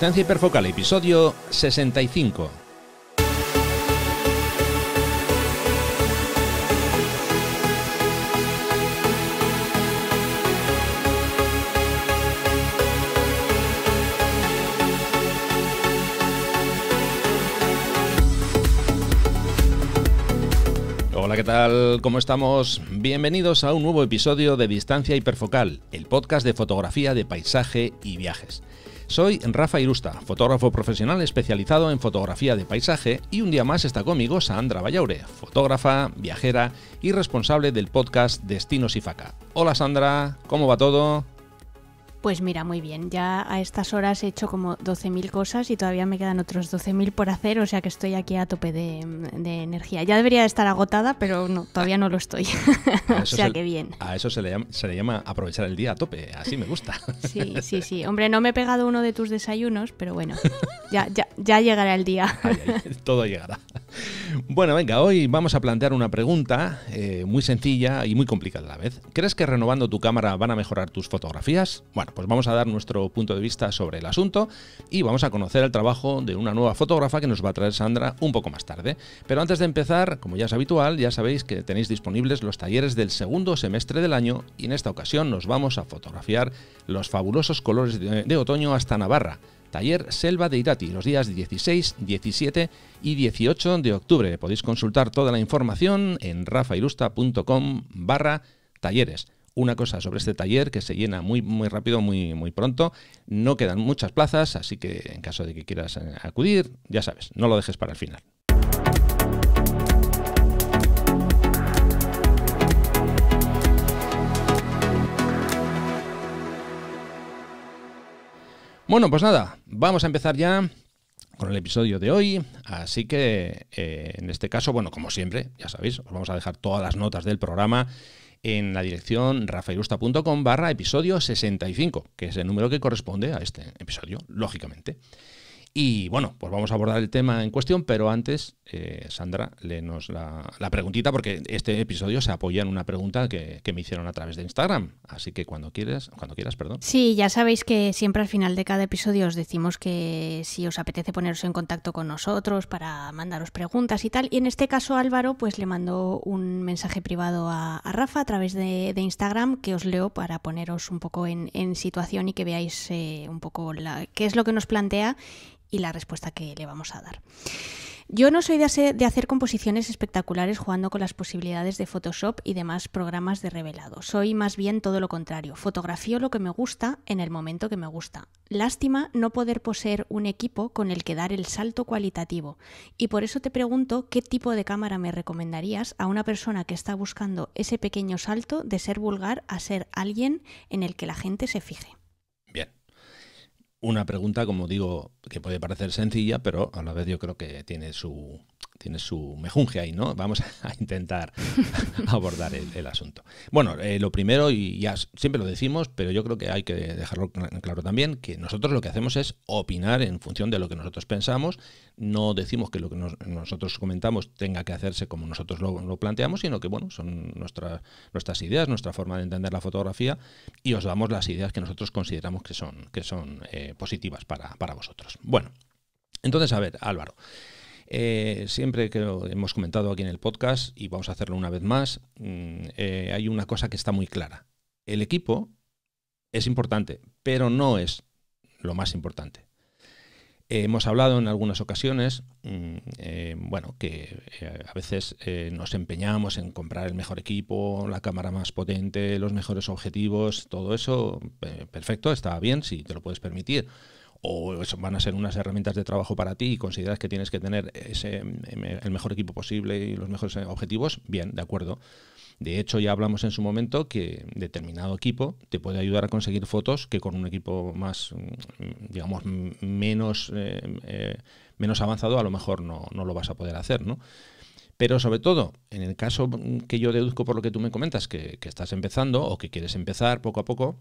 DISTANCIA Hiperfocal, episodio 65. Hola, ¿qué tal? ¿Cómo estamos? Bienvenidos a un nuevo episodio de Distancia Hiperfocal, el podcast de fotografía de paisaje y viajes. Soy Rafa Irusta, fotógrafo profesional especializado en fotografía de paisaje y un día más está conmigo Sandra Vallaure, fotógrafa, viajera y responsable del podcast Destinos y Faca. Hola Sandra, ¿cómo va todo? Pues mira, muy bien. Ya a estas horas he hecho como 12.000 cosas y todavía me quedan otros 12.000 por hacer, o sea que estoy aquí a tope de, energía. Ya debería estar agotada, pero no, todavía no lo estoy. o sea que bien. A eso se le, llama, aprovechar el día a tope, así me gusta. sí, sí, sí. Hombre, no me he pegado uno de tus desayunos, pero bueno, ya, llegará el día. todo llegará. Bueno, venga, hoy vamos a plantear una pregunta eh, muy sencilla y muy complicada a la vez. ¿Crees que renovando tu cámara van a mejorar tus fotografías? Bueno, pues vamos a dar nuestro punto de vista sobre el asunto y vamos a conocer el trabajo de una nueva fotógrafa que nos va a traer Sandra un poco más tarde. Pero antes de empezar, como ya es habitual, ya sabéis que tenéis disponibles los talleres del segundo semestre del año y en esta ocasión nos vamos a fotografiar los fabulosos colores de, otoño hasta Navarra. Taller Selva de Irati, los días 16, 17 y 18 de octubre. Podéis consultar toda la información en rafailusta.com barra talleres una cosa sobre este taller que se llena muy, muy rápido, muy, muy pronto. No quedan muchas plazas, así que en caso de que quieras eh, acudir, ya sabes, no lo dejes para el final. Bueno, pues nada, vamos a empezar ya con el episodio de hoy. Así que eh, en este caso, bueno, como siempre, ya sabéis, os vamos a dejar todas las notas del programa en la dirección rafaelusta.com barra episodio 65, que es el número que corresponde a este episodio, lógicamente. Y bueno, pues vamos a abordar el tema en cuestión, pero antes eh, Sandra, léenos la, la, preguntita, porque este episodio se apoya en una pregunta que, me hicieron a través de Instagram. Así que cuando quieras, cuando quieras, perdón. Sí, ya sabéis que siempre al final de cada episodio os decimos que si os apetece poneros en contacto con nosotros para mandaros preguntas y tal. Y en este caso, Álvaro, pues le mandó un mensaje privado a, Rafa a través de, Instagram que os leo para poneros un poco en, situación y que veáis eh, un poco qué es lo que nos plantea y la respuesta que le vamos a dar. Yo no soy de, hacer, composiciones espectaculares jugando con las posibilidades de Photoshop y demás programas de revelado. Soy más bien todo lo contrario. Fotografío lo que me gusta en el momento que me gusta. Lástima no poder poseer un equipo con el que dar el salto cualitativo. Y por eso te pregunto qué tipo de cámara me recomendarías a una persona que está buscando ese pequeño salto de ser vulgar a ser alguien en el que la gente se fije una pregunta, como digo, que puede parecer sencilla, pero a la vez yo creo que tiene su, tiene su mejunje ahí, ¿no? Vamos a intentar abordar el, asunto. Bueno, eh, lo primero, y ya siempre lo decimos, pero yo creo que hay que dejarlo claro también, que nosotros lo que hacemos es opinar en función de lo que nosotros pensamos, no decimos que lo que nosotros comentamos tenga que hacerse como nosotros lo, planteamos, sino que, bueno, son nuestras, nuestras ideas, nuestra forma de entender la fotografía, y os damos las ideas que nosotros consideramos que son, que son eh, positivas para, para vosotros. Bueno, entonces, a ver, Álvaro. Eh, siempre que lo hemos comentado aquí en el podcast, y vamos a hacerlo una vez más, mm, eh, hay una cosa que está muy clara. El equipo es importante, pero no es lo más importante. Eh, hemos hablado en algunas ocasiones, mm, bueno, que a veces nos empeñamos en comprar el mejor equipo, la cámara más potente, los mejores objetivos, todo eso, perfecto, está bien si te lo puedes permitir o van a ser unas herramientas de trabajo para ti y consideras que tienes que tener ese, em, em, el mejor equipo posible y los mejores eh, objetivos, bien, de acuerdo. De hecho, ya hablamos en su momento que determinado equipo te puede ayudar a conseguir fotos que con un equipo más, mm, digamos, menos, eh, eh, menos avanzado a lo mejor no, lo vas a poder hacer, Pero sobre todo, en el caso mm, que yo deduzco por lo que tú me comentas, que, estás empezando o que quieres empezar poco a poco,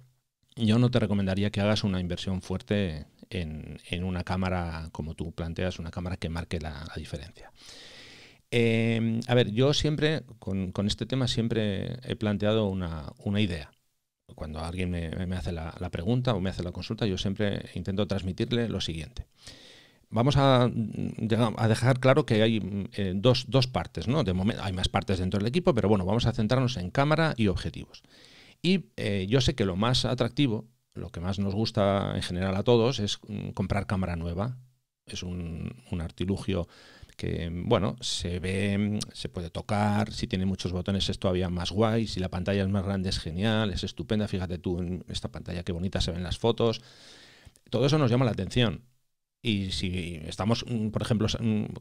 yo no te recomendaría que hagas una inversión fuerte en, una cámara, como tú planteas, una cámara que marque la, diferencia. Em, a ver, yo siempre, con, este tema, siempre he planteado una, idea. Cuando alguien me, hace la, pregunta o me hace la consulta, yo siempre intento transmitirle lo siguiente. Vamos a, dejar claro que hay eh, dos, partes, ¿no? De momento hay más partes dentro del equipo, pero bueno, vamos a centrarnos en cámara y objetivos. Y eh, yo sé que lo más atractivo lo que más nos gusta en general a todos es mm, comprar cámara nueva. Es un, un artilugio que, bueno, se ve, mm, se puede tocar, si tiene muchos botones es todavía más guay, si la pantalla es más grande es genial, es estupenda, fíjate tú en esta pantalla qué bonita se ven las fotos. Todo eso nos llama la atención. Y si estamos, mm, por ejemplo,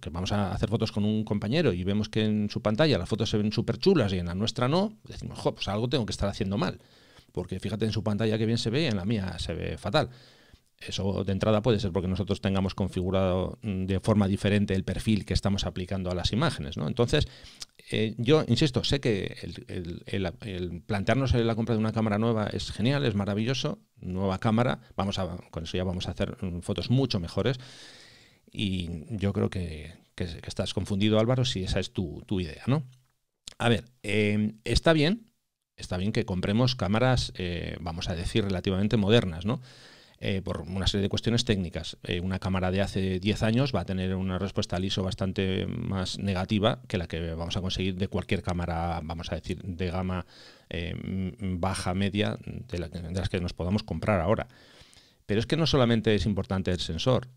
que vamos a hacer fotos con un compañero y vemos que en su pantalla las fotos se ven súper chulas y en la nuestra no, decimos, jo, pues algo tengo que estar haciendo mal porque fíjate en su pantalla que bien se ve y en la mía se ve fatal. Eso de entrada puede ser porque nosotros tengamos configurado mm, de forma diferente el perfil que estamos aplicando a las imágenes. ¿no? Entonces, eh, yo insisto, sé que el, plantearnos la compra de una cámara nueva es genial, es maravilloso, nueva cámara, vamos a, con eso ya vamos a hacer mm, fotos mucho mejores. Y yo creo que, estás confundido, Álvaro, si esa es tu, idea. ¿no? A ver, em, está bien está bien que compremos cámaras, eh, vamos a decir, relativamente modernas, ¿no? Eh, por una serie de cuestiones técnicas. Eh, una cámara de hace 10 años va a tener una respuesta al ISO bastante más negativa que la que vamos a conseguir de cualquier cámara, vamos a decir, de gama baja, media, de, la, de las que nos podamos comprar ahora. Pero es que no solamente es importante el sensor,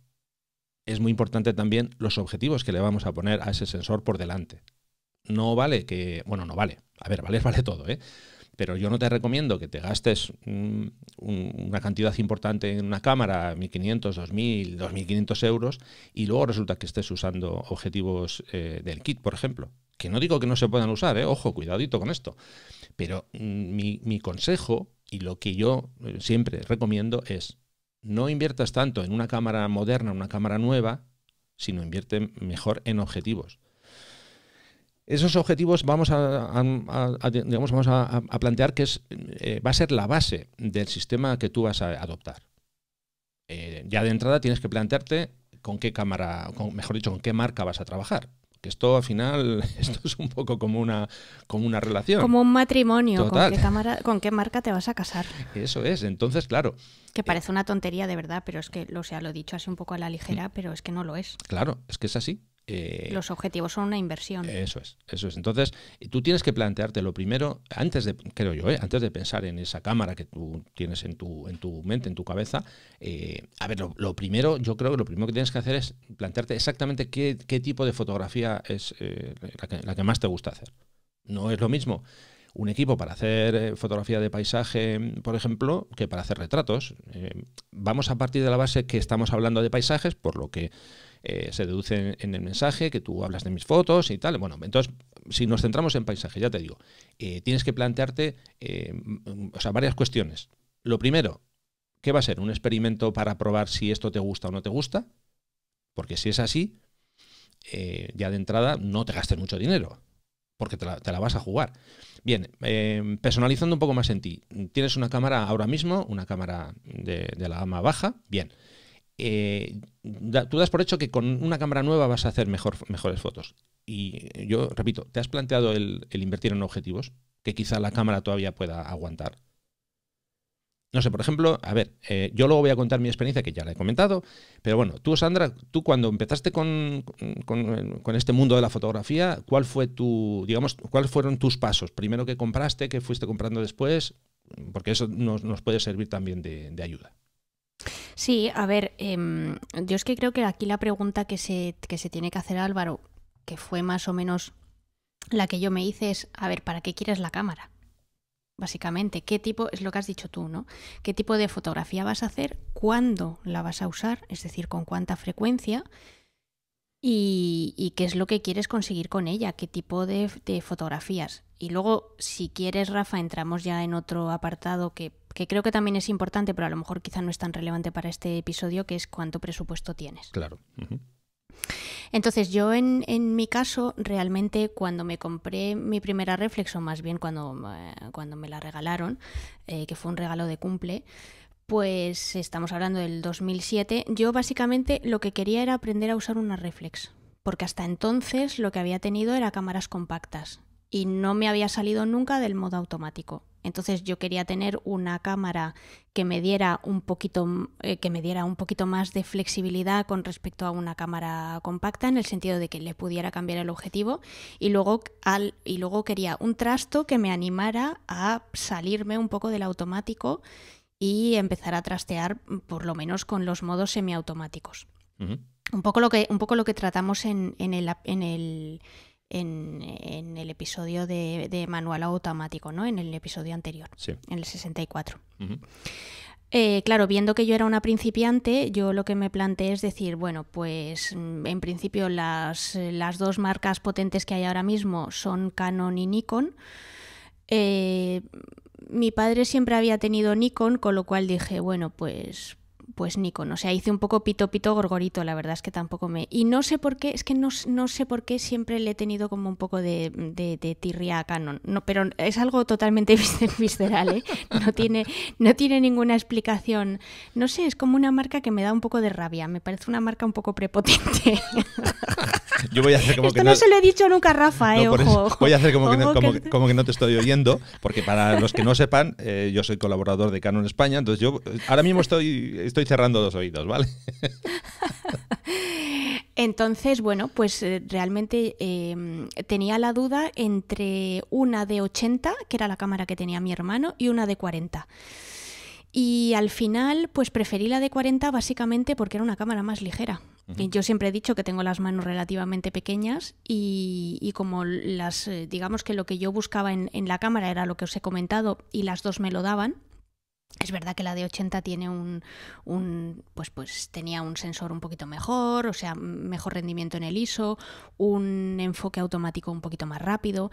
es muy importante también los objetivos que le vamos a poner a ese sensor por delante. No vale que, bueno, no vale, a ver, vale, vale todo, ¿eh? Pero yo no te recomiendo que te gastes una cantidad importante en una cámara, 1.500, 2.000, 2.500 euros, y luego resulta que estés usando objetivos eh, del kit, por ejemplo. Que no digo que no se puedan usar, ¿eh? ojo, cuidadito con esto. Pero mm, mi, mi consejo y lo que yo eh, siempre recomiendo es no inviertas tanto en una cámara moderna, una cámara nueva, sino invierte mejor en objetivos. Esos objetivos vamos a, digamos, vamos a, plantear que es, eh, va a ser la base del sistema que tú vas a adoptar. Eh, ya de entrada tienes que plantearte con qué cámara, con, mejor dicho, con qué marca vas a trabajar. Que esto al final, esto es un poco como una, como una relación. Como un matrimonio, ¿con qué, marca te vas a casar. Eso es, entonces, claro. Que eh, parece una tontería de verdad, pero es que, sea, lo he dicho así un poco a la ligera, pero es que no lo es. Claro, es que es así. Eh, Los objetivos son una inversión. Eso es, eso es. Entonces, tú tienes que plantearte lo primero, antes de, creo yo, eh, antes de pensar en esa cámara que tú tienes en tu, en tu mente, en tu cabeza, eh, a ver, lo, primero, yo creo que lo primero que tienes que hacer es plantearte exactamente qué, tipo de fotografía es la, que, más te gusta hacer. No es lo mismo un equipo para hacer eh, fotografía de paisaje, por ejemplo, que para hacer retratos. Eh, vamos a partir de la base que estamos hablando de paisajes, por lo que eh, se deduce en, el mensaje que tú hablas de mis fotos y tal. Bueno, entonces, si nos centramos en paisaje, ya te digo, tienes que plantearte mm, o varias cuestiones. Lo primero, ¿qué va a ser? ¿Un experimento para probar si esto te gusta o no te gusta? Porque si es así, ya de entrada no te gastes mucho dinero porque te la, vas a jugar. Bien, em, personalizando un poco más en ti. Tienes una cámara ahora mismo, una cámara de, la gama baja, bien. Eh, tú das por hecho que con una cámara nueva vas a hacer mejores fotos. Y yo repito, ¿te has planteado el invertir en objetivos que quizá la cámara todavía pueda aguantar? No sé, por ejemplo, a ver, eh, yo luego voy a contar mi experiencia, que ya la he comentado, pero bueno, tú, Sandra, tú cuando empezaste con, con, este mundo de la fotografía, ¿cuál fue tu, digamos, cuáles fueron tus pasos? Primero que compraste, que fuiste comprando después, porque eso nos, puede servir también de, ayuda. Sí, a ver, em, yo es que creo que aquí la pregunta que se tiene que hacer Álvaro, que fue más o menos la que yo me hice, es, a ver, ¿para qué quieres la cámara? básicamente, qué tipo, es lo que has dicho tú, ¿no? ¿Qué tipo de fotografía vas a hacer? ¿Cuándo la vas a usar? Es decir, con cuánta frecuencia. Y, qué es lo que quieres conseguir con ella, qué tipo de, fotografías. Y luego, si quieres, Rafa, entramos ya en otro apartado que, creo que también es importante, pero a lo mejor quizá no es tan relevante para este episodio, que es cuánto presupuesto tienes. Claro. Entonces yo en, mi caso realmente cuando me compré mi primera reflex o más bien cuando, eh, cuando me la regalaron, eh, que fue un regalo de cumple, pues estamos hablando del 2007, yo básicamente lo que quería era aprender a usar una reflex, porque hasta entonces lo que había tenido era cámaras compactas y no me había salido nunca del modo automático. Entonces yo quería tener una cámara que me diera un poquito, eh, que me diera un poquito más de flexibilidad con respecto a una cámara compacta, en el sentido de que le pudiera cambiar el objetivo. Y luego, al, y luego quería un trasto que me animara a salirme un poco del automático y empezar a trastear, por lo menos con los modos semiautomáticos. Un poco, lo que, un poco lo que tratamos en, en, el, en, el episodio de, manual automático, ¿no? En el episodio anterior, en el 64. Eh, claro, viendo que yo era una principiante, yo lo que me planteé es decir, bueno, pues mm, en principio las, las dos marcas potentes que hay ahora mismo son Canon y Nikon. Eh, mi padre siempre había tenido Nikon, con lo cual dije, bueno, pues, pues Nikon. O sea, hice un poco pito pito gorgorito, la verdad es que tampoco me. Y no sé por qué, es que no, no sé por qué siempre le he tenido como un poco de, de, tirria a Canon. No, pero es algo totalmente visceral, ¿eh? No tiene, no tiene ninguna explicación. No sé, es como una marca que me da un poco de rabia. Me parece una marca un poco prepotente. Yo voy a hacer como que no, se lo he dicho nunca Rafa, ojo. voy a hacer como que, no, te estoy oyendo, porque para los que no sepan, eh, yo soy colaborador de Canon España, entonces yo ahora mismo estoy, cerrando los oídos, ¿vale? Entonces, bueno, pues eh, realmente em, tenía la duda entre una de 80, que era la cámara que tenía mi hermano, y una de 40. Y al final, pues preferí la de 40 básicamente porque era una cámara más ligera. Yo siempre he dicho que tengo las manos relativamente pequeñas y, como las, eh, digamos que lo que yo buscaba en, en, la cámara era lo que os he comentado y las dos me lo daban. Es verdad que la de 80 tiene un, un pues pues tenía un sensor un poquito mejor, o sea, mejor rendimiento en el ISO, un enfoque automático un poquito más rápido,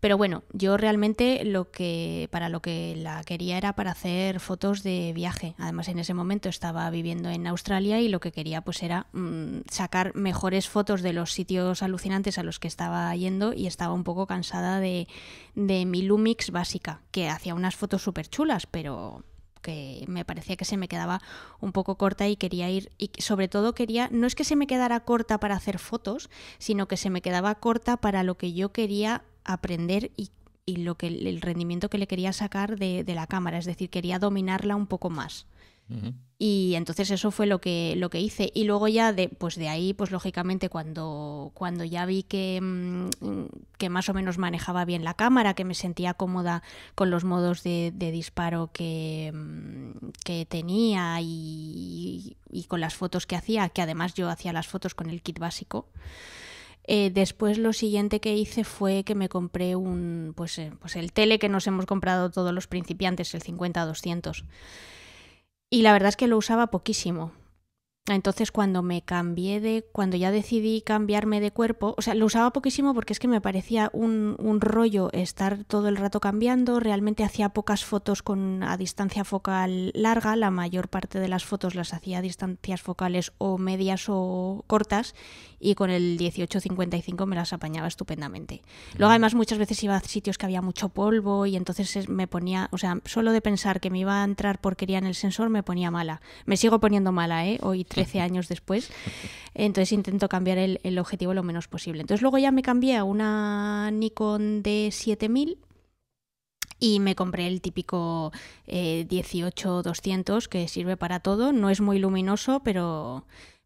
pero bueno, yo realmente lo que para lo que la quería era para hacer fotos de viaje. Además, en ese momento estaba viviendo en Australia y lo que quería pues era mm, sacar mejores fotos de los sitios alucinantes a los que estaba yendo y estaba un poco cansada de, de mi Lumix básica, que hacía unas fotos súper chulas, pero que me parecía que se me quedaba un poco corta y quería ir y sobre todo quería no es que se me quedara corta para hacer fotos, sino que se me quedaba corta para lo que yo quería aprender y, lo que el rendimiento que le quería sacar de, la cámara, es decir, quería dominarla un poco más. Y entonces eso fue lo que, lo que hice. Y luego ya de, pues de ahí, pues lógicamente cuando, cuando ya vi que, mm, que más o menos manejaba bien la cámara, que me sentía cómoda con los modos de, disparo que, mm, que tenía y, con las fotos que hacía, que además yo hacía las fotos con el kit básico. Eh, después lo siguiente que hice fue que me compré un, pues, eh, pues el tele que nos hemos comprado todos los principiantes, el 50-200. Y la verdad es que lo usaba poquísimo. Entonces cuando me cambié de, cuando ya decidí cambiarme de cuerpo, o sea, lo usaba poquísimo porque es que me parecía un, rollo estar todo el rato cambiando, realmente hacía pocas fotos con a distancia focal larga, la mayor parte de las fotos las hacía a distancias focales o medias o cortas y con el 18-55 me las apañaba estupendamente. Luego mm. además muchas veces iba a sitios que había mucho polvo y entonces me ponía, o sea, solo de pensar que me iba a entrar porquería en el sensor me ponía mala. Me sigo poniendo mala, ¿eh? Hoy 13 años después. Entonces intento cambiar el, objetivo lo menos posible. Entonces luego ya me cambié a una Nikon D7000 y me compré el típico 18-200 eh, que sirve para todo. No es muy luminoso, pero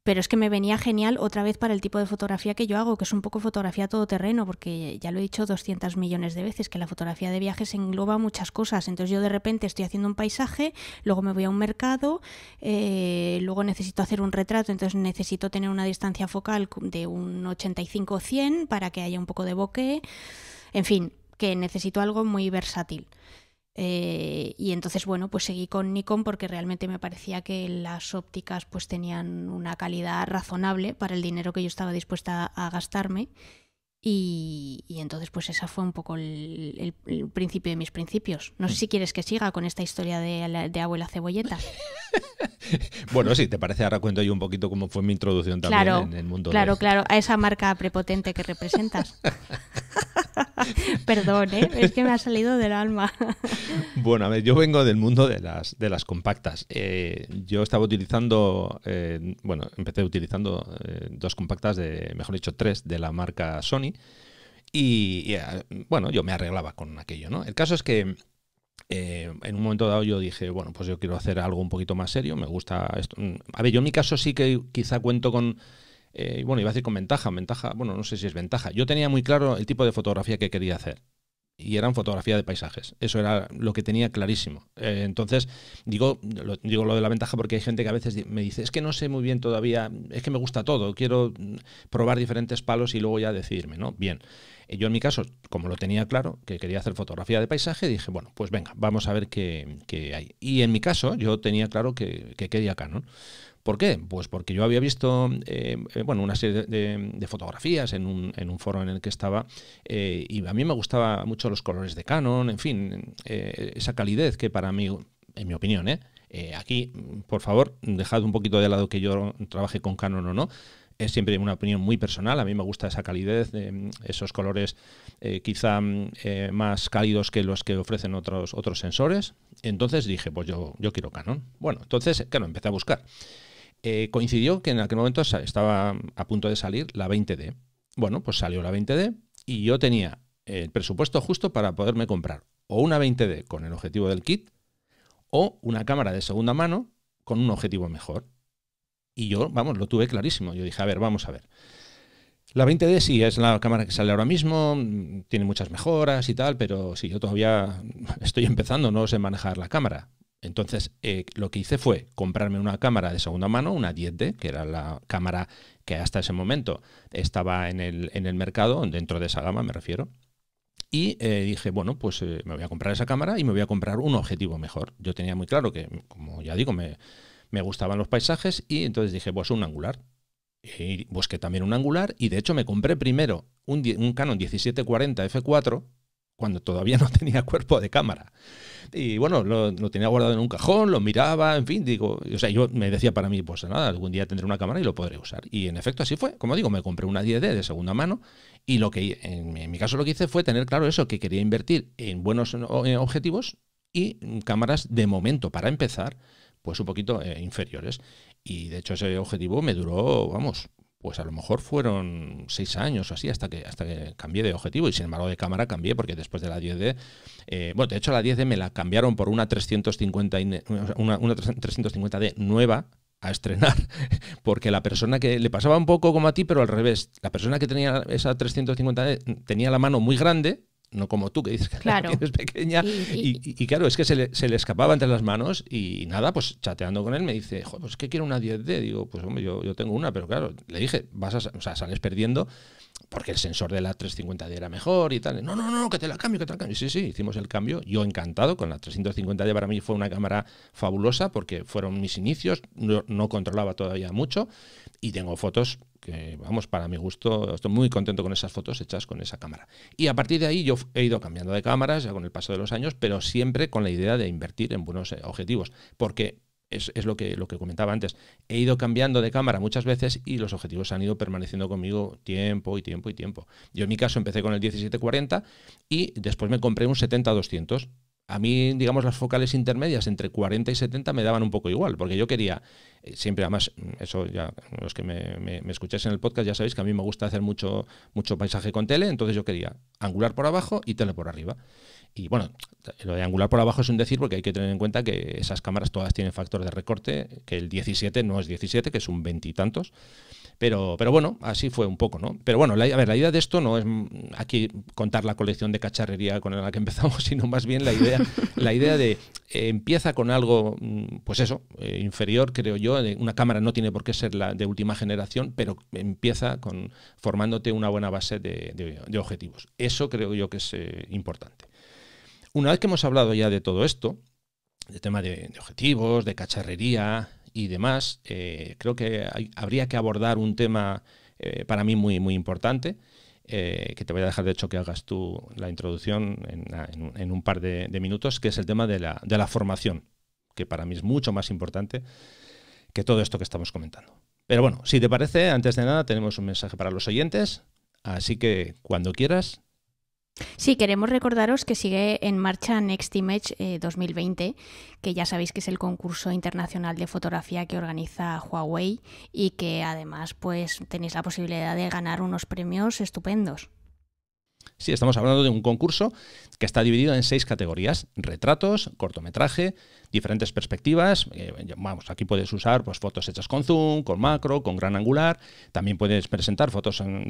pero es que me venía genial otra vez para el tipo de fotografía que yo hago, que es un poco fotografía todoterreno, porque ya lo he dicho 200 millones de veces, que la fotografía de viajes engloba muchas cosas. Entonces yo de repente estoy haciendo un paisaje, luego me voy a un mercado, eh, luego necesito hacer un retrato, entonces necesito tener una distancia focal de un 85-100 para que haya un poco de bokeh. En fin, que necesito algo muy versátil. Eh, y entonces, bueno, pues seguí con Nikon porque realmente me parecía que las ópticas pues tenían una calidad razonable para el dinero que yo estaba dispuesta a gastarme. Y, entonces, pues esa fue un poco el, principio de mis principios. No sé mm. si quieres que siga con esta historia de, abuela cebolleta. bueno, sí, te parece, ahora cuento yo un poquito cómo fue mi introducción también en el mundo. Claro, claro, a esa marca prepotente que representas. Perdón, ¿eh? es que me ha salido del alma. bueno, a ver, yo vengo del mundo de las, de las compactas. Eh, yo estaba utilizando, eh, bueno, empecé utilizando dos compactas, de, mejor dicho, tres de la marca Sony y, ah, bueno, yo me arreglaba con aquello, ¿no? El caso es que eh, en un momento dado yo dije, bueno, pues yo quiero hacer algo un poquito más serio, me gusta esto. Mm, a ver, yo en mi caso sí que quizá cuento con... Eh, bueno, iba a decir con ventaja, ventaja, bueno, no sé si es ventaja. Yo tenía muy claro el tipo de fotografía que quería hacer y eran fotografía de paisajes. Eso era lo que tenía clarísimo. Eh, entonces, digo lo, digo lo de la ventaja porque hay gente que a veces me dice, es que no sé muy bien todavía, es que me gusta todo, quiero mm, probar diferentes palos y luego ya decidirme, ¿no? Bien. Eh, yo en mi caso, como lo tenía claro, que quería hacer fotografía de paisaje, dije, bueno, pues venga, vamos a ver qué, hay. Y en mi caso, yo tenía claro que, quería acá ¿no? ¿Por qué? Pues porque yo había visto eh, eh, bueno, una serie de, fotografías en un, en un, foro en el que estaba eh, y a mí me gustaban mucho los colores de Canon, en fin, esa calidez que para mí, en mi opinión, aquí, por favor, dejad un poquito de lado que yo trabaje con Canon o no, es siempre una opinión muy personal. A mí me gusta esa calidez, mm, esos colores quizá mm, más cálidos que los que ofrecen otros, otros sensores. Entonces dije, pues yo, yo quiero Canon. Bueno, entonces, claro, empecé a buscar. Eh, coincidió que en aquel momento estaba a punto de salir la 20D. Bueno, pues salió la 20D y yo tenía el presupuesto justo para poderme comprar o una 20D con el objetivo del kit o una cámara de segunda mano con un objetivo mejor. Y yo, vamos, lo tuve clarísimo. Yo dije, a ver, vamos a ver. La 20D sí, es la cámara que sale ahora mismo, tiene muchas mejoras y tal, pero si yo todavía estoy empezando, no sé manejar la cámara. Entonces, eh, lo que hice fue comprarme una cámara de segunda mano, una 10D, que era la cámara que hasta ese momento estaba en el, mercado, dentro de esa gama me refiero. Y eh, dije, bueno, pues eh, me voy a comprar esa cámara y me voy a comprar un objetivo mejor. Yo tenía muy claro que, como ya digo, me, gustaban los paisajes y entonces dije, pues un angular. Y busqué también un angular y de hecho me compré primero un, un Canon 1740 F4 cuando todavía no tenía cuerpo de cámara. Y bueno, lo, tenía guardado en un cajón, lo miraba, en fin, digo, o sea, yo me decía para mí, pues nada, algún día tendré una cámara y lo podré usar. Y en efecto así fue. Como digo, me compré una 10D de segunda mano y lo que, en, mi caso lo que hice fue tener claro eso, que quería invertir en buenos objetivos y cámaras de momento, para empezar, pues un poquito eh, inferiores. Y de hecho ese objetivo me duró, vamos, pues a lo mejor fueron seis años o así hasta que, hasta que cambié de objetivo y sin embargo de cámara cambié porque después de la 10D, eh, bueno, de hecho la 10D me la cambiaron por una 350, una, una 350D nueva a estrenar, porque la persona que le pasaba un poco como a ti, pero al revés, la persona que tenía esa 350D tenía la mano muy grande no como tú que dices que eres es pequeña. Y, claro, es que se le, escapaba entre las manos y nada, pues chateando con él me dice, Joder, pues que quiero una 10D. Digo, pues hombre, yo, tengo una, pero claro, le dije, vas a, o sea, sales perdiendo porque el sensor de la 350D era mejor y tal. No, no, no, que te la cambio, que te la cambio. Sí, sí, hicimos el cambio. Yo encantado con la 350D. Para mí fue una cámara fabulosa porque fueron mis inicios, no, no controlaba todavía mucho y tengo fotos vamos, para mi gusto, estoy muy contento con esas fotos hechas con esa cámara. Y a partir de ahí yo he ido cambiando de cámaras ya con el paso de los años, pero siempre con la idea de invertir en buenos eh, objetivos, porque es, lo, que, lo que comentaba antes. He ido cambiando de cámara muchas veces y los objetivos han ido permaneciendo conmigo tiempo y tiempo y tiempo. Yo en mi caso empecé con el 1740 y después me compré un 70-200 a mí, digamos, las focales intermedias entre 40 y 70 me daban un poco igual, porque yo quería, eh, siempre, además, mm, eso ya, los que me, me, escucháis en el podcast ya sabéis que a mí me gusta hacer mucho, mucho paisaje con tele, entonces yo quería angular por abajo y tele por arriba. Y bueno, lo de angular por abajo es un decir porque hay que tener en cuenta que esas cámaras todas tienen factor de recorte, que el 17 no es 17, que es un veintitantos. Pero, pero bueno, así fue un poco, ¿no? Pero bueno, la, a ver, la idea de esto no es mm, aquí contar la colección de cacharrería con la que empezamos, sino más bien la idea, la idea de eh, empieza con algo, mm, pues eso, eh, inferior, creo yo. Una cámara no tiene por qué ser la de última generación, pero empieza con formándote una buena base de, objetivos. Eso creo yo que es eh, importante. Una vez que hemos hablado ya de todo esto, del tema de objetivos, de cacharrería, y demás, eh, creo que habría que abordar un tema eh, para mí muy, muy importante, eh, que te voy a dejar de hecho que hagas tú la introducción en, un par de, minutos, que es el tema de la, de la formación, que para mí es mucho más importante que todo esto que estamos comentando. Pero bueno, si te parece, antes de nada tenemos un mensaje para los oyentes, así que cuando quieras, Sí, queremos recordaros que sigue en marcha Next Image 2020, eh, que ya sabéis que es el concurso internacional de fotografía que organiza Huawei y que además pues tenéis la posibilidad de ganar unos premios estupendos. Sí, estamos hablando de un concurso que está dividido en seis categorías, retratos, cortometraje, diferentes perspectivas. Eh, vamos, aquí puedes usar pues, fotos hechas con zoom, con macro, con gran angular. También puedes presentar fotos en,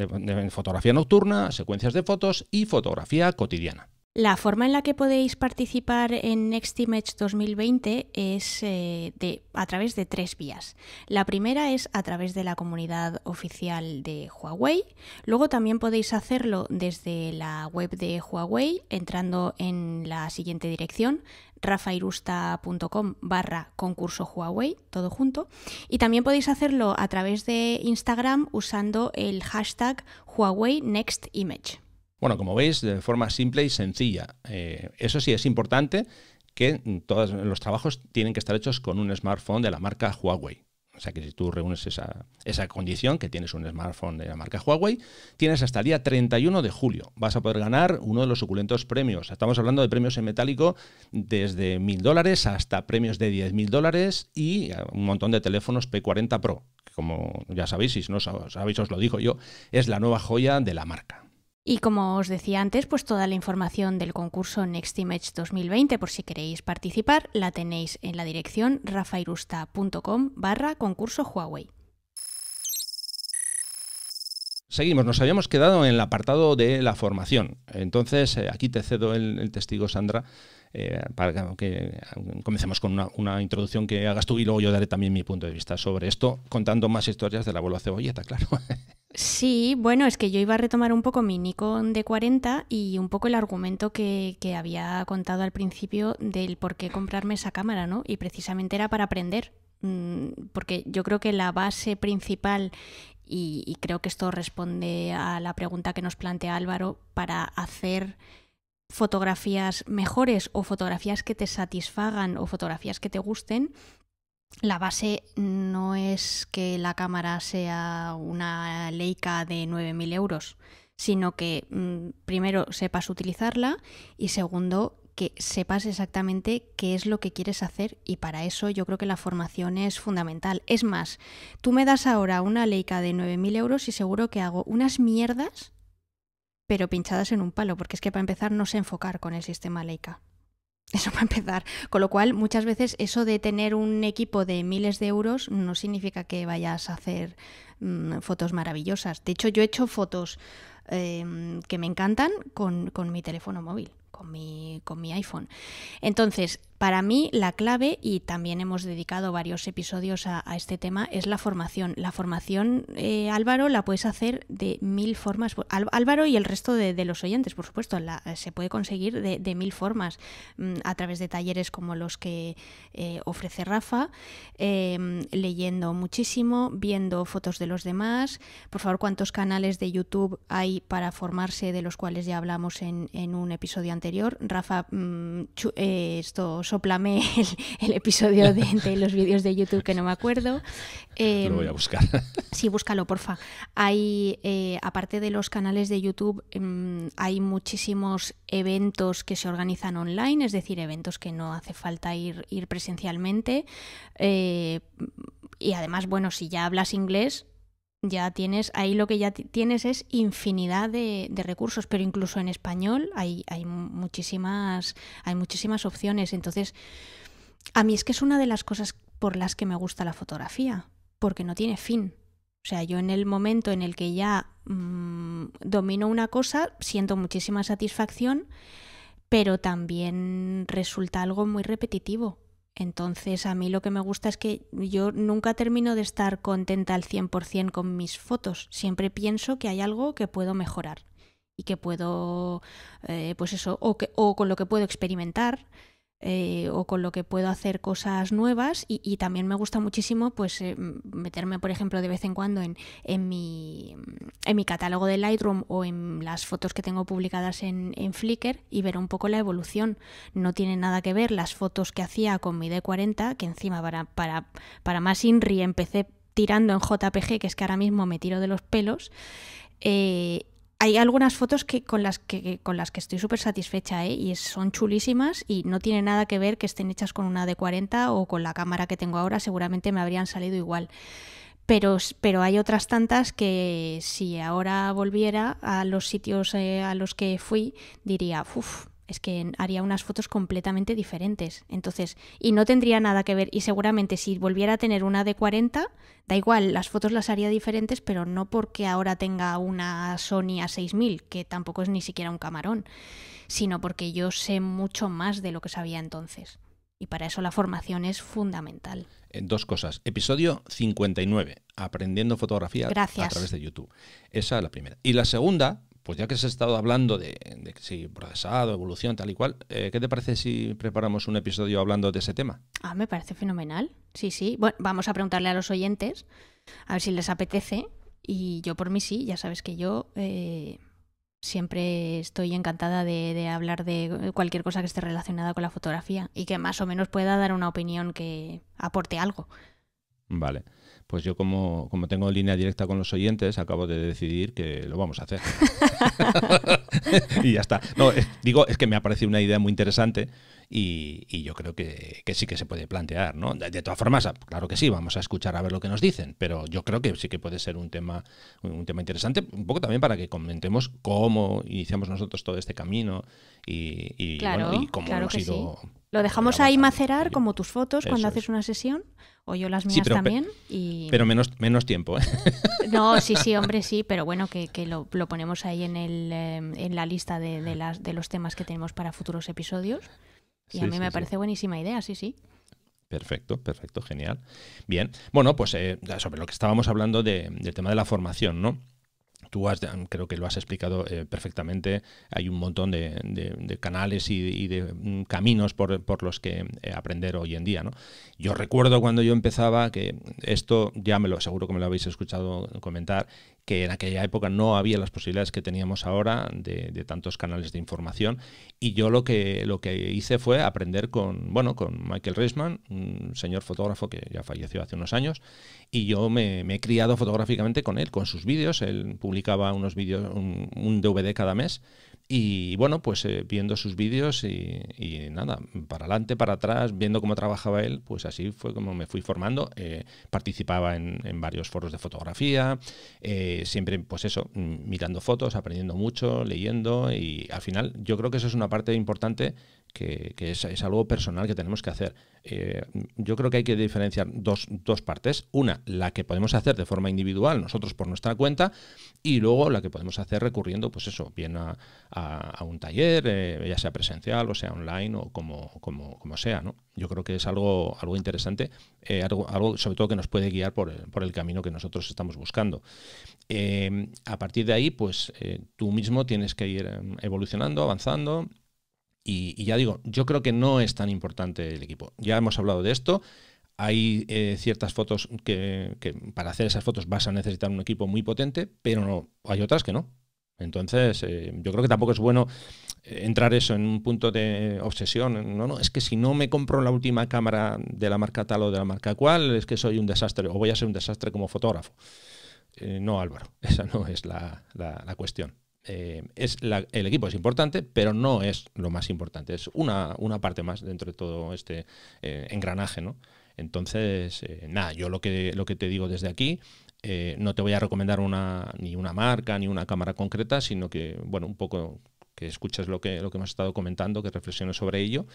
fotografía nocturna, secuencias de fotos y fotografía cotidiana. La forma en la que podéis participar en Next Image 2020 es eh, de, a través de tres vías. La primera es a través de la comunidad oficial de Huawei. Luego también podéis hacerlo desde la web de Huawei entrando en la siguiente dirección rafairusta.com barra concurso Huawei, todo junto. Y también podéis hacerlo a través de Instagram usando el hashtag Huawei Next Image. Bueno, como veis, de forma simple y sencilla. Eh, eso sí, es importante que todos los trabajos tienen que estar hechos con un smartphone de la marca Huawei. O sea que si tú reúnes esa, esa condición, que tienes un smartphone de la marca Huawei, tienes hasta el día 31 de julio. Vas a poder ganar uno de los suculentos premios. Estamos hablando de premios en metálico desde mil dólares hasta premios de 10.000 mil dólares y un montón de teléfonos P40 Pro. como ya sabéis, si no sabéis, os lo digo yo, es la nueva joya de la marca. Y como os decía antes, pues toda la información del concurso Next Image 2020, por si queréis participar, la tenéis en la dirección rafairusta.com barra concurso Huawei. Seguimos, nos habíamos quedado en el apartado de la formación. Entonces, eh, aquí te cedo el testigo, Sandra, eh, para que eh, comencemos con una, introducción que hagas tú y luego yo daré también mi punto de vista sobre esto, contando más historias de la bola Cebolleta, claro. Sí, bueno, es que yo iba a retomar un poco mi Nikon de 40 y un poco el argumento que, había contado al principio del por qué comprarme esa cámara, ¿no? Y precisamente era para aprender, mm, porque yo creo que la base principal, y, creo que esto responde a la pregunta que nos plantea Álvaro, para hacer fotografías mejores o fotografías que te satisfagan o fotografías que te gusten, la base no es que la cámara sea una Leica de 9.000 euros, sino que mm, primero sepas utilizarla y segundo que sepas exactamente qué es lo que quieres hacer y para eso yo creo que la formación es fundamental. Es más, tú me das ahora una Leica de 9.000 euros y seguro que hago unas mierdas pero pinchadas en un palo, porque es que para empezar no sé enfocar con el sistema Leica. Eso para empezar. Con lo cual, muchas veces eso de tener un equipo de miles de euros no significa que vayas a hacer mm, fotos maravillosas. De hecho, yo he hecho fotos em, que me encantan con, mi teléfono móvil. Con mi, con mi, iPhone. Entonces, para mí la clave, y también hemos dedicado varios episodios a, este tema, es la formación. La formación, eh, Álvaro, la puedes hacer de mil formas. Álvaro y el resto de, los oyentes, por supuesto, se puede conseguir de, mil formas mm, a través de talleres como los que eh, ofrece Rafa, em, leyendo muchísimo, viendo fotos de los demás. Por favor, cuántos canales de YouTube hay para formarse, de los cuales ya hablamos en, un episodio anterior. Rafa, mm, eh, estos soplame el, episodio de, los vídeos de YouTube que no me acuerdo. Lo voy a em, buscar. Sí, búscalo, porfa. Hay, eh, aparte de los canales de YouTube, em, hay muchísimos eventos que se organizan online, es decir, eventos que no hace falta ir, ir presencialmente. Eh, y además, bueno, si ya hablas inglés, ya tienes, ahí lo que ya tienes es infinidad de, recursos, pero incluso en español hay, hay, muchísimas, hay muchísimas opciones. Entonces, a mí es que es una de las cosas por las que me gusta la fotografía, porque no tiene fin. O sea, yo en el momento en el que ya mm, domino una cosa, siento muchísima satisfacción, pero también resulta algo muy repetitivo. Entonces a mí lo que me gusta es que yo nunca termino de estar contenta al 100% con mis fotos. Siempre pienso que hay algo que puedo mejorar y que puedo, eh, pues eso, o, o con lo que puedo experimentar eh, o con lo que puedo hacer cosas nuevas y, también me gusta muchísimo pues eh, meterme por ejemplo de vez en cuando en, en, mi, en mi catálogo de Lightroom o en las fotos que tengo publicadas en, en, Flickr y ver un poco la evolución no tiene nada que ver las fotos que hacía con mi D40 que encima para, para, para más INRI empecé tirando en JPG que es que ahora mismo me tiro de los pelos eh, hay algunas fotos que con las que, con las que estoy súper satisfecha ¿eh? y son chulísimas y no tiene nada que ver que estén hechas con una de 40 o con la cámara que tengo ahora, seguramente me habrían salido igual. Pero, pero hay otras tantas que si ahora volviera a los sitios eh, a los que fui, diría, uff, es que haría unas fotos completamente diferentes. Entonces, y no tendría nada que ver. Y seguramente si volviera a tener una de 40, da igual, las fotos las haría diferentes, pero no porque ahora tenga una Sony A6000, que tampoco es ni siquiera un camarón, sino porque yo sé mucho más de lo que sabía entonces. Y para eso la formación es fundamental. en eh, dos cosas. Episodio 59, aprendiendo fotografía Gracias. a través de YouTube. Esa es la primera. Y la segunda, pues ya que se ha estado hablando de, si procesado, evolución, tal y cual, eh, ¿qué te parece si preparamos un episodio hablando de ese tema? Ah, me parece fenomenal. Sí, sí. Bueno, vamos a preguntarle a los oyentes, a ver si les apetece. Y yo por mí sí, ya sabes que yo eh, siempre estoy encantada de, hablar de cualquier cosa que esté relacionada con la fotografía y que más o menos pueda dar una opinión que aporte algo. Vale pues yo como, como tengo línea directa con los oyentes, acabo de decidir que lo vamos a hacer. y ya está. No, eh, digo, es que me ha parecido una idea muy interesante y, yo creo que, sí que se puede plantear, ¿no? De, todas formas, claro que sí, vamos a escuchar a ver lo que nos dicen, pero yo creo que sí que puede ser un tema, un tema interesante, un poco también para que comentemos cómo iniciamos nosotros todo este camino y, cómo hemos ido... Lo dejamos ahí macerar como tus fotos cuando haces una sesión, o yo las mías también. Pero menos, menos tiempo. ¿eh? No, sí, sí, hombre, sí, pero bueno, que, lo, ponemos ahí en, el, em, en la lista de, las, de los temas que tenemos para futuros episodios. Y a mí me parece buenísima idea, sí, sí. Perfecto, perfecto, genial. Bien, bueno, pues eh, sobre lo que estábamos hablando del tema de la formación, ¿no? Tú has, creo que lo has explicado eh, perfectamente. Hay un montón de, canales y, de mm, caminos por, por, los que eh, aprender hoy en día. Yo recuerdo cuando yo empezaba que esto, ya me lo aseguro que me lo habéis escuchado comentar, que en aquella época no había las posibilidades que teníamos ahora de, tantos canales de información. Y yo lo que, lo que hice fue aprender con, bueno, con Michael Reisman, un señor fotógrafo que ya falleció hace unos años, y yo me, he criado fotográficamente con él, con sus vídeos, él publicaba unos vídeos, un, DVD cada mes, y bueno, pues eh, viendo sus vídeos y, nada, para adelante, para atrás, viendo cómo trabajaba él, pues así fue como me fui formando. Eh, participaba en, varios foros de fotografía, eh, siempre pues eso, mm, mirando fotos, aprendiendo mucho, leyendo y al final yo creo que eso es una parte importante que, es, algo personal que tenemos que hacer. Eh, yo creo que hay que diferenciar dos, partes. Una, la que podemos hacer de forma individual, nosotros por nuestra cuenta, y luego la que podemos hacer recurriendo, pues eso, bien a, un taller, eh, ya sea presencial o sea online o como, como, sea. ¿no? Yo creo que es algo, algo interesante, eh, algo, sobre todo que nos puede guiar por el, por el camino que nosotros estamos buscando. a partir de ahí, pues tú mismo tienes que ir em, evolucionando, avanzando y, ya digo, yo creo que no es tan importante el equipo. Ya hemos hablado de esto. Hay eh, ciertas fotos que, para hacer esas fotos vas a necesitar un equipo muy potente, pero no, hay otras que no. Entonces, eh, yo creo que tampoco es bueno eh, entrar eso en un punto de obsesión. No, no, es que si no me compro la última cámara de la marca tal o de la marca cual, es que soy un desastre o voy a ser un desastre como fotógrafo. no, Álvaro, esa no es la, la cuestión. Eh, es el equipo es importante, pero no es lo más importante. Es una, una parte más dentro de todo este eh, engranaje, Entonces, eh, nada, yo lo que, lo que te digo desde aquí, no te voy a recomendar una, ni una marca, ni una cámara concreta, sino que, bueno, un poco que escuches lo que, lo que hemos estado comentando, que reflexiones sobre ello.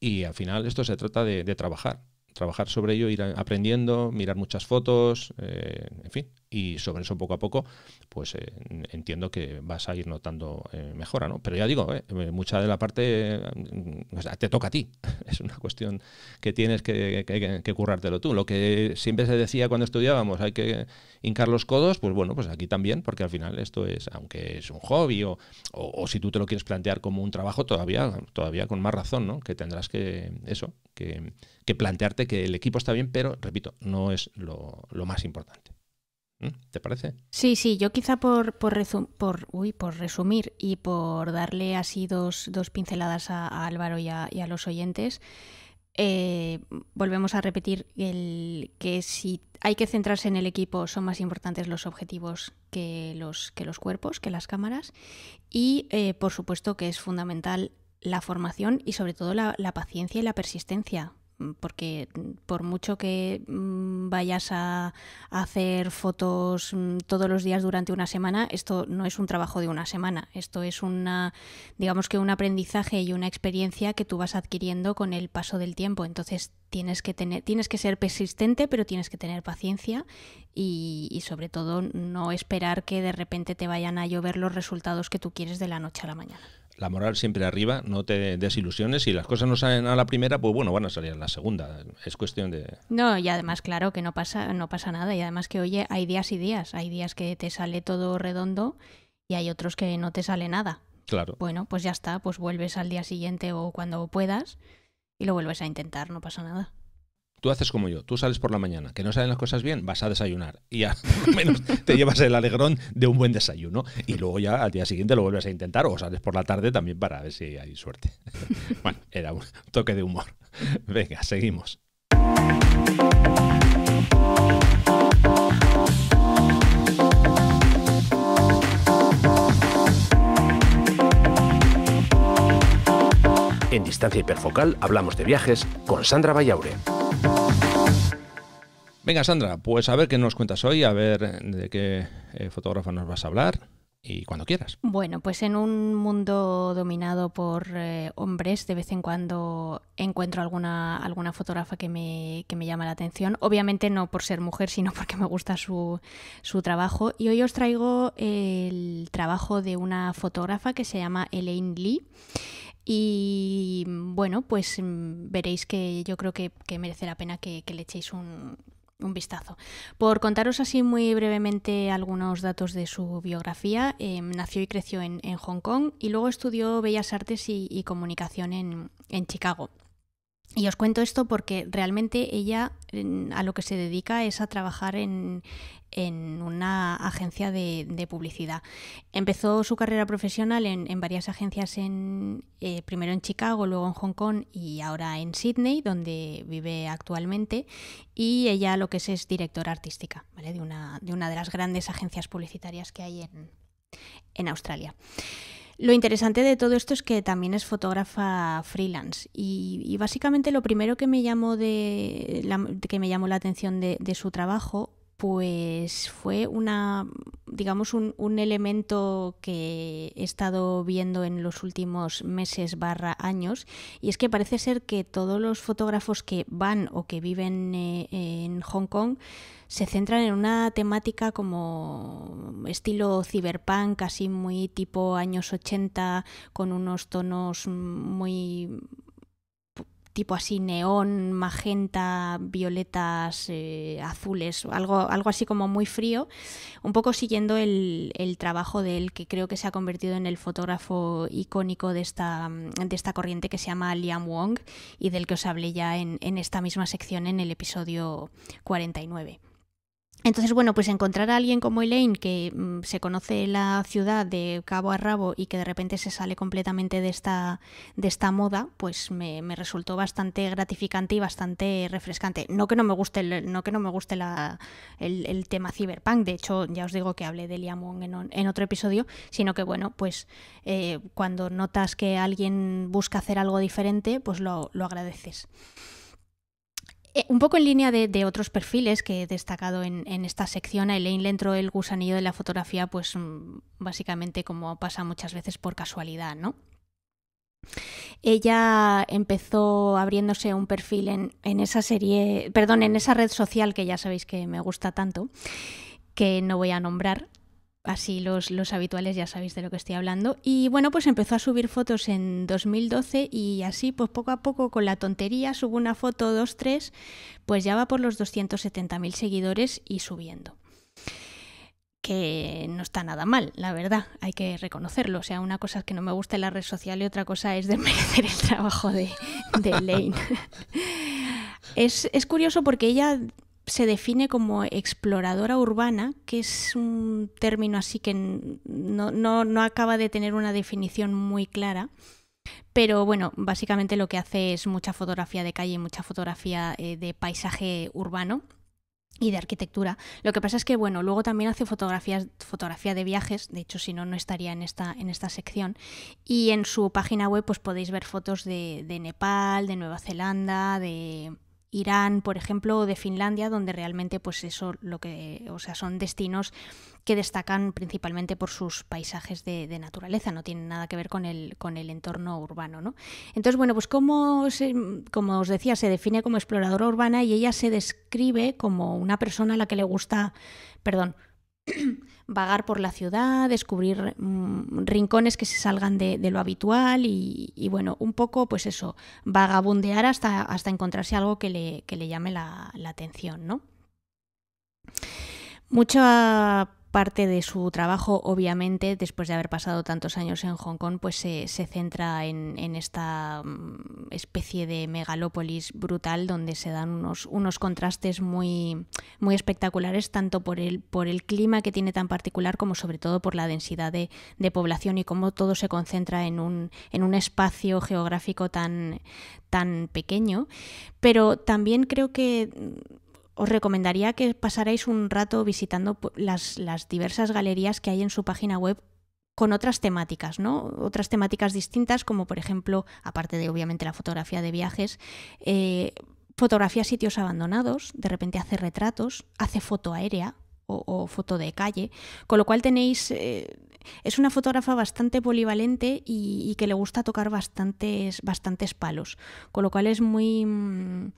Y al final esto se trata de trabajar, trabajar sobre ello, ir aprendiendo, mirar muchas fotos, en fin, y sobre eso poco a poco, pues eh, entiendo que vas a ir notando eh, mejora, ¿no? Pero ya digo, eh, mucha de la parte mm, te toca a ti. Es una cuestión que tienes que, currártelo tú. Lo que siempre se decía cuando estudiábamos, hay que hincar los codos, pues bueno, pues aquí también, porque al final esto es, aunque es un hobby o, o, si tú te lo quieres plantear como un trabajo, todavía, todavía con más razón, ¿no? Que tendrás que eso, que, plantearte que el equipo está bien, pero repito, no es lo más importante. ¿Mm? ¿Te parece? Sí, sí, yo quizá por, por, uy, por resumir y por darle así dos, pinceladas a, Álvaro y a, los oyentes, eh, volvemos a repetir que si hay que centrarse en el equipo, son más importantes los objetivos que los, que los cuerpos, que las cámaras, y eh, por supuesto que es fundamental la formación y sobre todo la paciencia y la persistencia, Mm, porque mm, por mucho que mm, vayas a, hacer fotos todos los días durante una semana, esto no es un trabajo de una semana, esto es una, digamos que un aprendizaje y una experiencia que tú vas adquiriendo con el paso del tiempo. Entonces tienes que tener, tienes que ser persistente, pero tienes que tener paciencia y, y sobre todo no esperar que de repente te vayan a llover los resultados que tú quieres de la noche a la mañana la moral siempre arriba, no te desilusiones. Si las cosas no salen a la primera, pues bueno, van a salir a la segunda. Es cuestión de. No, y además, claro, que no pasa, no pasa nada. Y además que, oye, hay días y días. Hay días que te sale todo redondo y hay otros que no te sale nada. Claro. Bueno, pues ya está, pues vuelves al día siguiente o cuando puedas y lo vuelves a intentar, no pasa nada. Tú haces como yo, tú sales por la mañana, que no salen las cosas bien, vas a desayunar y ya menos te llevas el alegrón de un buen desayuno y luego ya al día siguiente lo vuelves a intentar o sales por la tarde también para ver si hay suerte. bueno, era un toque de humor. Venga, seguimos. En Distancia Hiperfocal hablamos de viajes con Sandra Vallaure. Venga, Sandra, pues a ver qué nos cuentas hoy, a ver de qué eh, fotógrafa nos vas a hablar y cuando quieras. Bueno, pues en un mundo dominado por eh, hombres, de vez en cuando encuentro alguna, alguna fotógrafa que me, me, llama la atención. Obviamente no por ser mujer, sino porque me gusta su, su trabajo. Y hoy os traigo el trabajo de una fotógrafa que se llama Elaine Lee. Y mm, bueno, pues mm, veréis que yo creo que, merece la pena que, le echéis un, vistazo. Por contaros así muy brevemente algunos datos de su biografía, em, nació y creció en, Hong Kong y luego estudió Bellas Artes y, Comunicación en Chicago. Y os cuento esto porque realmente ella a lo que se dedica es a trabajar en, en una agencia de, publicidad. Empezó su carrera profesional en, varias agencias, en, eh, primero en Chicago, luego en Hong Kong y ahora en Sydney, donde vive actualmente. Y ella lo que es es directora artística ¿vale? de, una, de una de las grandes agencias publicitarias que hay en, en Australia. Lo interesante de todo esto es que también es fotógrafa freelance y, básicamente lo primero que me llamó, de la, que me llamó la atención de, de su trabajo pues fue una, digamos, un, elemento que he estado viendo en los últimos meses barra años, y es que parece ser que todos los fotógrafos que van o que viven eh, en Hong Kong se centran en una temática como estilo ciberpunk, así muy tipo años 80, con unos tonos muy tipo así neón, magenta, violetas, eh, azules, algo, algo así como muy frío, un poco siguiendo el, trabajo de él que creo que se ha convertido en el fotógrafo icónico de esta, de esta corriente que se llama Liam Wong y del que os hablé ya en, en esta misma sección en el episodio 49. Entonces, bueno, pues encontrar a alguien como Elaine que mm, se conoce la ciudad de cabo a rabo y que de repente se sale completamente de esta, de esta moda, pues me, resultó bastante gratificante y bastante refrescante. No que no me guste, el, no que no me guste la, el, tema cyberpunk, de hecho ya os digo que hablé de Liam en, otro episodio, sino que bueno, pues eh, cuando notas que alguien busca hacer algo diferente, pues lo, lo agradeces. Eh, un poco en línea de, otros perfiles que he destacado en, esta sección, a Elaine le entró el gusanillo de la fotografía, pues mm, básicamente como pasa muchas veces por casualidad, ¿no? Ella empezó abriéndose un perfil en esa serie, perdón, en esa red social que ya sabéis que me gusta tanto, que no voy a nombrar, así los, los, habituales ya sabéis de lo que estoy hablando. Y bueno, pues empezó a subir fotos en 2012 y así, pues poco a poco, con la tontería, subo una foto, dos, tres, pues ya va por los 270.000 seguidores y subiendo. Que no está nada mal, la verdad, hay que reconocerlo. O sea, una cosa es que no me gusta la red social y otra cosa es desmerecer el trabajo de, de es, es curioso porque ella se define como exploradora urbana, que es un término así que no, acaba de tener una definición muy clara. Pero bueno, básicamente lo que hace es mucha fotografía de calle, mucha fotografía eh, de paisaje urbano y de arquitectura. Lo que pasa es que, bueno, luego también hace fotografías, fotografía de viajes, de hecho, si no, no estaría en esta, en esta sección. Y en su página web, pues podéis ver fotos de Nepal, de Nueva Zelanda, de Irán, por ejemplo, o de Finlandia, donde realmente pues eso lo que, o sea, son destinos que destacan principalmente por sus paisajes de, naturaleza, no tienen nada que ver con el, con el entorno urbano, ¿no? Entonces, bueno, pues como, se, como os decía, se define como exploradora urbana y ella se describe como una persona a la que le gusta, perdón, vagar por la ciudad, descubrir mm, rincones que se salgan de, lo habitual y, bueno, un poco pues eso, vagabundear hasta, hasta encontrarse algo que le, llame la, atención, ¿no? Mucha parte de su trabajo, obviamente, después de haber pasado tantos años en Hong Kong, pues se, centra en, esta mm, especie de megalópolis brutal donde se dan unos, unos contrastes muy, muy espectaculares, tanto por el, por el clima que tiene tan particular como sobre todo por la densidad de, población y cómo todo se concentra en un, espacio geográfico tan, tan pequeño. Pero también creo que os recomendaría que pasarais un rato visitando pues, las, diversas galerías que hay en su página web con otras temáticas, ¿no? Otras temáticas distintas, como por ejemplo, aparte de obviamente la fotografía de viajes, eh, fotografía sitios abandonados, de repente hace retratos, hace foto aérea o, foto de calle, con lo cual tenéis... Eh, es una fotógrafa bastante polivalente y, que le gusta tocar bastantes, bastantes palos, con lo cual es muy... Mm,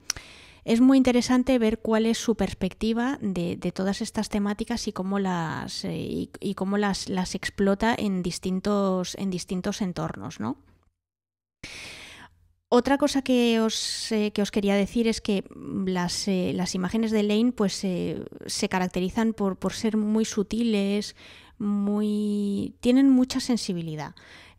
es muy interesante ver cuál es su perspectiva de, todas estas temáticas y cómo las, eh, explota en distintos, entornos, Otra cosa eh, que os, quería decir es que las, eh, imágenes de Lane pues, se caracterizan por, ser muy sutiles, muy... tienen mucha sensibilidad.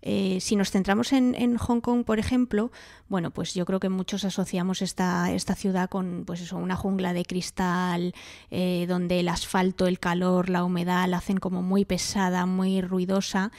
Eh, si nos centramos en, Hong Kong, por ejemplo, bueno, pues yo creo que muchos asociamos esta, esta ciudad con pues una jungla de cristal, eh, donde el asfalto, el calor, la humedad la hacen como muy pesada, muy ruidosa.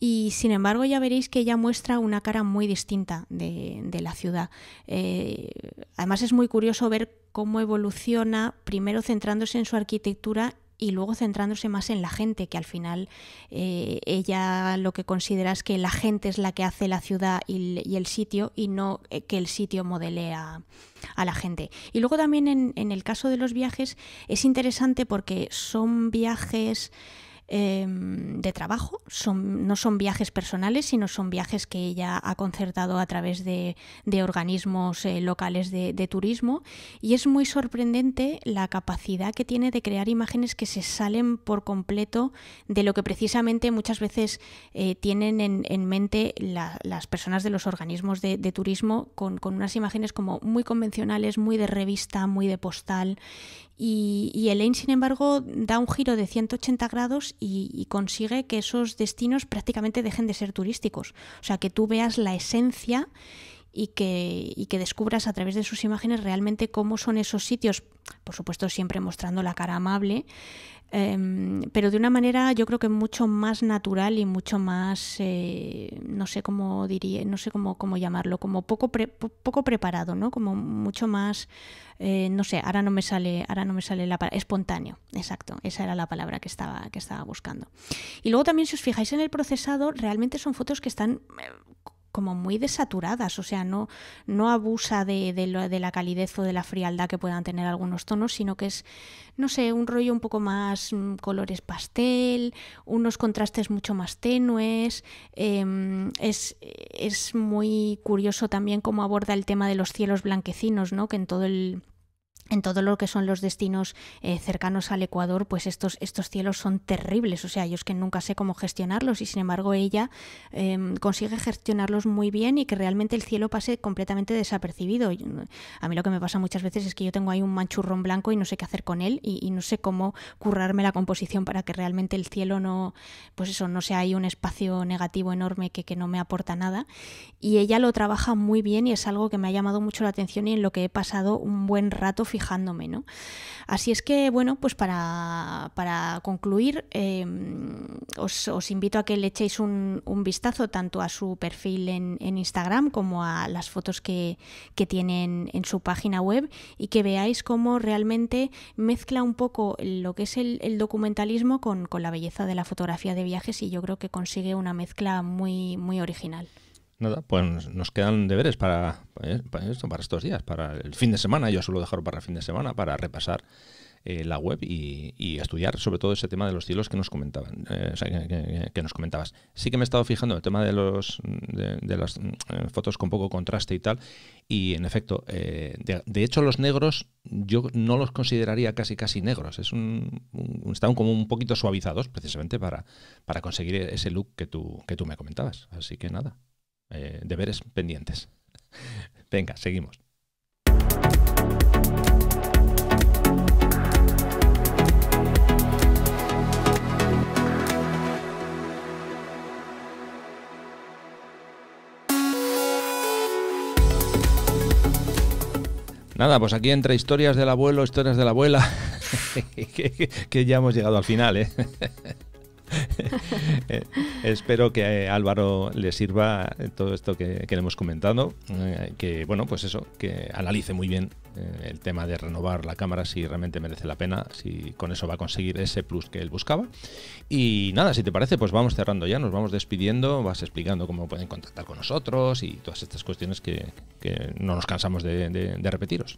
Y sin embargo ya veréis que ella muestra una cara muy distinta de, la ciudad. Eh, además es muy curioso ver cómo evoluciona, primero centrándose en su arquitectura y luego centrándose más en la gente, que al final eh, ella lo que considera es que la gente es la que hace la ciudad y, el sitio y no eh, que el sitio modele a, la gente. Y luego también en, en el caso de los viajes es interesante porque son viajes... Em, de trabajo, son, no son viajes personales, sino son viajes que ella ha concertado a través de, organismos eh, locales de, turismo y es muy sorprendente la capacidad que tiene de crear imágenes que se salen por completo de lo que precisamente muchas veces eh, tienen en, mente las personas de los organismos de, turismo con, con unas imágenes como muy convencionales, muy de revista, muy de postal y, y, Elaine, sin embargo, da un giro de 180 grados y, y, consigue que esos destinos prácticamente dejen de ser turísticos. O sea, que tú veas la esencia y que, y que descubras a través de sus imágenes realmente cómo son esos sitios, por supuesto siempre mostrando la cara amable, Em, pero de una manera yo creo que mucho más natural y mucho más, eh, no sé cómo diría, no sé cómo, cómo llamarlo, como poco, poco preparado, ¿no? Como mucho más, eh, no sé, ahora no me sale, ahora no me sale la palabra, espontáneo, exacto, esa era la palabra que estaba, que estaba buscando. Y luego también si os fijáis en el procesado, realmente son fotos que están eh, como muy desaturadas, o sea, no, no abusa de, la calidez o de la frialdad que puedan tener algunos tonos, sino que es, no sé, un rollo un poco más mm, colores pastel, unos contrastes mucho más tenues. Em, es, es muy curioso también cómo aborda el tema de los cielos blanquecinos, ¿no? Que en todo el en todo lo que son los destinos eh, cercanos al Ecuador, pues estos, estos cielos son terribles. O sea, yo es que nunca sé cómo gestionarlos y sin embargo ella em, consigue gestionarlos muy bien y que realmente el cielo pase completamente desapercibido. Mm, a mí lo que me pasa muchas veces es que yo tengo ahí un manchurrón blanco y no sé qué hacer con él y, no sé cómo currarme la composición para que realmente el cielo no, pues eso, no sea ahí un espacio negativo enorme que, que no me aporta nada. Y ella lo trabaja muy bien y es algo que me ha llamado mucho la atención y en lo que he pasado un buen rato fijándome, ¿no? Así es que, bueno, pues para, concluir, em, os, invito a que le echéis un, vistazo tanto a su perfil en, Instagram como a las fotos que, que tienen en su página web y que veáis cómo realmente mezcla un poco lo que es el, documentalismo con, con la belleza de la fotografía de viajes y yo creo que consigue una mezcla muy, muy original pues nos quedan deberes e-, para, esto, para estos días, para el fin de semana. Yo suelo dejarlo para el fin de semana, para repasar eh, la web y, estudiar sobre todo ese tema de los cielos que nos comentaban, eh, que, nos comentabas. Sí que me he estado fijando en el tema de, los, de, las eh, fotos con poco contraste y tal, y en efecto, de, hecho los negros yo no los consideraría casi casi negros, es están como un poquito suavizados precisamente para, para conseguir ese look que tú, que tú me comentabas. Así que nada, eh, deberes pendientes. Venga, seguimos. Nada, pues aquí entre historias del abuelo, historias de la abuela, que, ya hemos llegado al final, ¿eh? Eh, espero que Álvaro le sirva todo esto que, le hemos comentado, eh, que bueno, pues eso, que analice muy bien eh, el tema de renovar la cámara si realmente merece la pena, si con eso va a conseguir ese plus que él buscaba. Y nada, si te parece, pues vamos cerrando ya, nos vamos despidiendo, vas explicando cómo pueden contactar con nosotros y todas estas cuestiones que, no nos cansamos de repetiros.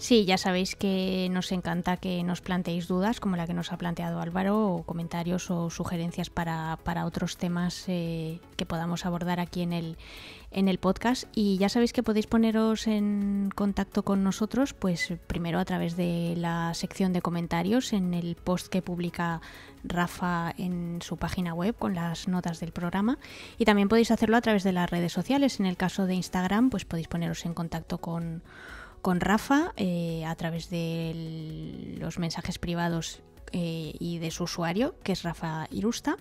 Sí, ya sabéis que nos encanta que nos planteéis dudas como la que nos ha planteado Álvaro, o comentarios o sugerencias para, otros temas eh, que podamos abordar aquí en el, en el podcast. Y ya sabéis que podéis poneros en contacto con nosotros, pues primero a través de la sección de comentarios en el post que publica Rafa en su página web con las notas del programa. Y también podéis hacerlo a través de las redes sociales. En el caso de Instagram, pues podéis poneros en contacto con con Rafa eh, a través de los mensajes privados eh, y de su usuario, que es Rafa Irusta.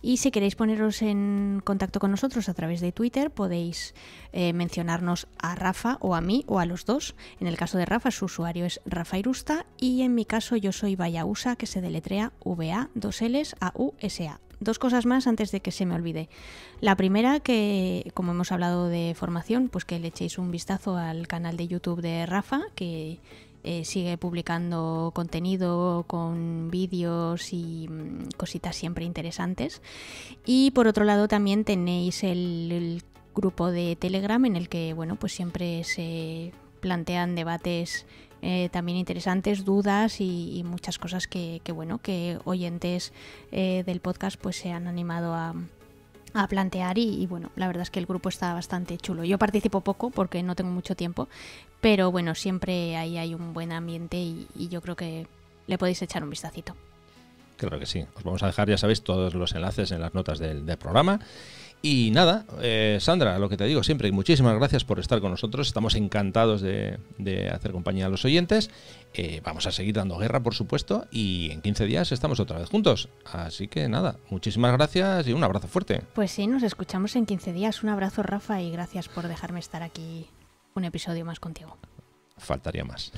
Y si queréis poneros en contacto con nosotros a través de Twitter, podéis eh, mencionarnos a Rafa o a mí o a los dos. En el caso de Rafa, su usuario es Rafa Irusta y en mi caso yo soy Usa, que se deletrea V-A-2-L-A-U-S-A dos cosas más antes de que se me olvide. La primera, que como hemos hablado de formación, pues que le echéis un vistazo al canal de YouTube de Rafa, que eh, sigue publicando contenido con vídeos y mm, cositas siempre interesantes. Y por otro lado también tenéis el, el grupo de Telegram en el que, bueno, pues siempre se plantean debates eh, también interesantes, dudas y, muchas cosas que, bueno, que oyentes eh, del podcast pues se han animado a, plantear y, bueno, la verdad es que el grupo está bastante chulo. Yo participo poco porque no tengo mucho tiempo, pero bueno, siempre ahí hay un buen ambiente y, yo creo que le podéis echar un vistacito. Creo que sí. Os vamos a dejar, ya sabéis, todos los enlaces en las notas del programa. Y nada, eh, Sandra, lo que te digo siempre, muchísimas gracias por estar con nosotros. Estamos encantados de, hacer compañía a los oyentes. Eh, vamos a seguir dando guerra, por supuesto, y en 15 días estamos otra vez juntos. Así que nada, muchísimas gracias y un abrazo fuerte. Pues sí, nos escuchamos en 15 días. Un abrazo, Rafa, y gracias por dejarme estar aquí un episodio más contigo faltaría más.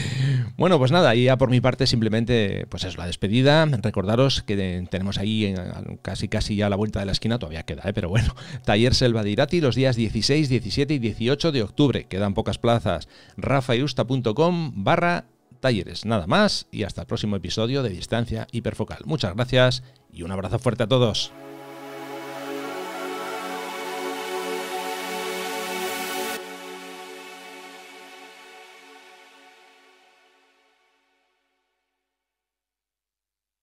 bueno, pues nada, y ya por mi parte simplemente, pues es la despedida. Recordaros que tenemos ahí eh, casi casi ya a la vuelta de la esquina, todavía queda, ¿eh? pero bueno, Taller Selva de los días 16, 17 y 18 de octubre. Quedan pocas plazas. rafayusta.com barra talleres. Nada más y hasta el próximo episodio de Distancia Hiperfocal. Muchas gracias y un abrazo fuerte a todos.